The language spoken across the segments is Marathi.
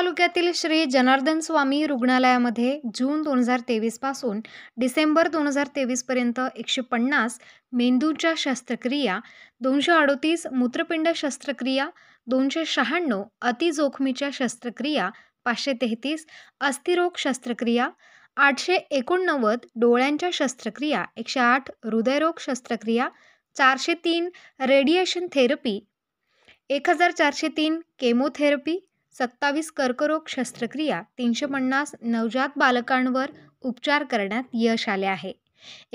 तालुक्यातील श्री जनार्दन स्वामी रुग्णालयामध्ये जून दोन हजार तेवीसपासून डिसेंबर दोन हजार तेवीसपर्यंत एकशे पन्नास मेंदूच्या शस्त्रक्रिया दोनशे अडोतीस मूत्रपिंड शस्त्रक्रिया दोनशे शहाण्णव अतिजोखमीच्या शस्त्रक्रिया पाचशे तेहतीस अस्थिरोग शस्त्रक्रिया आठशे एकोणनव्वद डोळ्यांच्या शस्त्रक्रिया एकशे आठ हृदयरोग शस्त्रक्रिया चारशे तीन रेडिएशन थेरपी एक हजार चारशे तीन केमोथेरपी सत्तावीस कर्करोग शस्त्रक्रिया तीनशे पन्नास नवजात बालकांवर उपचार करण्यात यश आले आहे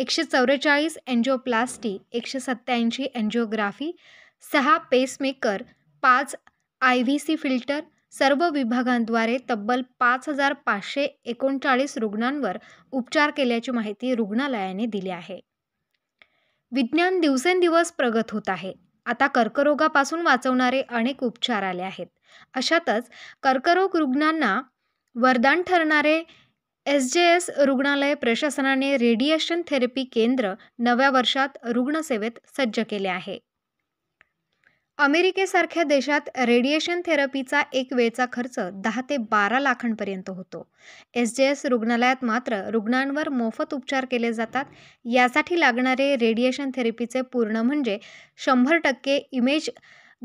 एकशे चौवेचाळीस एन्जिओप्लास्टी एकशे सत्त्याऐंशी एन्जिओग्राफी सहा पेसमेकर पाच आय व्ही सी फिल्टर सर्व विभागांद्वारे तब्बल पाच हजार पाचशे एकोणचाळीस रुग्णांवर उपचार केल्याची माहिती रुग्णालयाने दिली आहे विज्ञान दिवसेंदिवस प्रगत होत आहे आता कर्करोगापासून वाचवणारे अनेक उपचार आले आहेत अशातच कर्करोग रुग्णांना वरदान ठरणारे एस जे एस रुग्णालय प्रशासनाने रेडिएशन थेरपी केंद्र नव्या वर्षात रुग्णसेवेत सज्ज केले आहे अमेरिकेसारख्या देशात रेडिएशन थेरपीचा एक वेळचा खर्च दहा ते बारा लाखांपर्यंत होतो एस जे एस रुग्णालयात मात्र रुग्णांवर मोफत उपचार केले जातात यासाठी लागणारे रेडिएशन थेरपीचे पूर्ण म्हणजे शंभर टक्के इमेज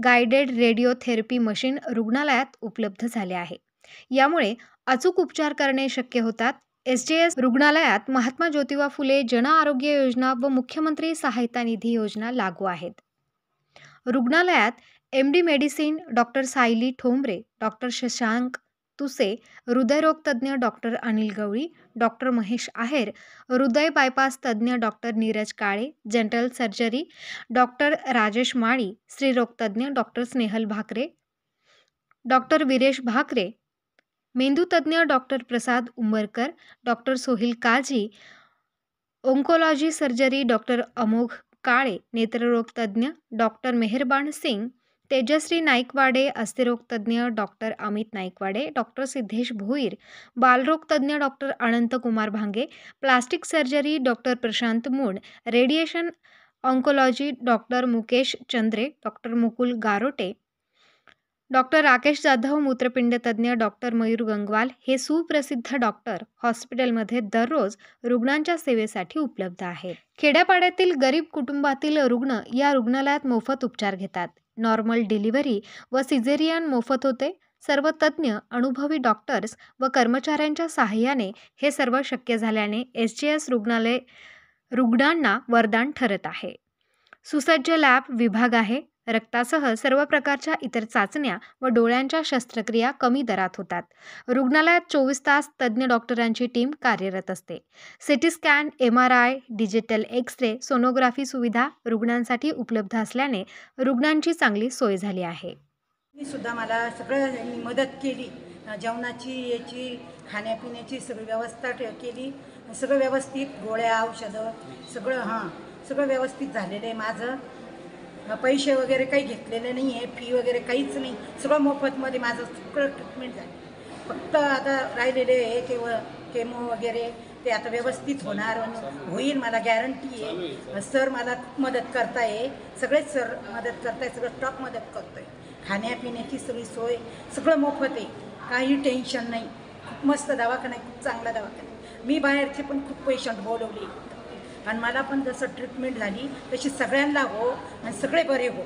गायडेड रेडिओथेरपी मशीन रुग्णालयात उपलब्ध झाले आहे यामुळे अचूक उपचार करणे शक्य होतात एस जे एस रुग्णालयात महात्मा ज्योतिबा फुले जन आरोग्य योजना व मुख्यमंत्री सहायता निधी योजना लागू आहेत रुग्णालयात M D medicine doctor Sayali Thombare doctor Shashank Tuse हृदयरोगतज्ञ डॉक्टर अनिल गवळी डॉक्टर महेश आहेर हृदय बायपास तज्ज्ञ doctor Neeraj Kale general surgery doctor Rajesh Mali स्त्रीरोगतज्ञ डॉक्टर स्नेहल भाकरे डॉक्टर विरेश भाकरे मेंदूतज्ज्ञ doctor Prasad Umbarkar doctor Sohil Kazi oncology surgery doctor Amogh Kale नेत्ररोगतज्ञ डॉक्टर मेहरबान सिंग तेजश्री नाईकवाडे अस्थिरोगतज्ञ डॉक्टर अमित नाईकवाडे डॉक्टर सिद्धेश भोईर बालरोगतज्ञ doctor Anant Kumar Bhange plastic surgery doctor Prashant Mood radiation oncology doctor Mukesh Chandre doctor Mukul Garote doctor Rakesh Jadhav मूत्रपिंड तज्ज्ञ डॉक्टर मयूर गंगवाल हे सुप्रसिद्ध डॉक्टर हॉस्पिटलमध्ये दररोज रुग्णांच्या सेवेसाठी उपलब्ध आहेत खेड्यापाड्यातील गरीब कुटुंबातील रुग्ण या रुग्णालयात मोफत उपचार घेतात नॉर्मल डिलिव्हरी व सिझेरियन मोफत होते सर्व तज्ज्ञ अनुभवी डॉक्टर्स व कर्मचाऱ्यांच्या सहाय्याने हे सर्व शक्य झाल्याने एस जी एस रुग्णालय रुग्णांना वरदान ठरत आहे सुसज्ज लॅब विभाग आहे रक्तासह सर्व प्रकारच्या इतर चाचण्या व डोळ्यांच्या शस्त्रक्रिया कमी दरात होतात रुग्णालयात चोवीस तास तज्ज्ञ डॉक्टरांची टीम कार्यरत असते CT scan M R I digital ray sonography सुविधा रुग्णांसाठी उपलब्ध असल्याने रुग्णांची चांगली सोय झाली आहे मी सुद्धा मला सगळं मदत केली जेवणाची याची खाण्यापिण्याची सगळी व्यवस्था केली सगळं व्यवस्थित गोळ्या औषधं सगळं हां सगळं व्यवस्थित झालेलं आहे माझं पैसे वगैरे काही घेतलेले नाही आहे फी वगैरे काहीच नाही सगळं मोफतमध्ये माझं सगळं ट्रीटमेंट झालं फक्त आता राहिलेले आहे केवळ केमो वगैरे ते आता व्यवस्थित होणार होईल मला गॅरंटी आहे सर मला मदत करताय सगळेच सर मदत करताय सगळं स्टॉक मदत करतोय खाण्यापिण्याची सगळी सोय सगळं मोफत आहे काही टेन्शन नाही खूप मस्त दवाखाना खूप चांगला दवाखाना मी बाहेरचे पण खूप पेशंट बोलवले आणि मला पण जसं ट्रीटमेंट झाली तशी सगळ्यांना हो आणि सगळे बरे हो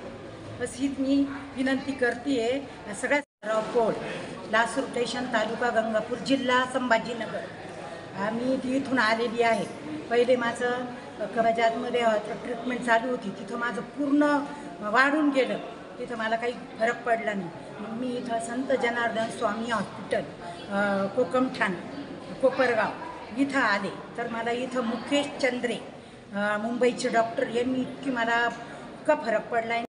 बस हीच मी विनंती करते आहे सगळ्या कोड लासूर स्टेशन तालुका गंगापूर जिल्हा संभाजीनगर मी ती इथून आलेली आहे पहिले माझं कबजातमध्ये ट्रीटमेंट चालू होती तिथं माझं पूर्ण वाढून गेलं तिथं मला काही फरक पडला नाही मग मी इथं संत जनार्दन स्वामी हॉस्पिटल कोकमठाण कोपरगाव इथं आले तर मला इथं मुकेश चंद्रे मुंबईचे डॉक्टर यांनी इतकी मला इतका फरक पडला आहे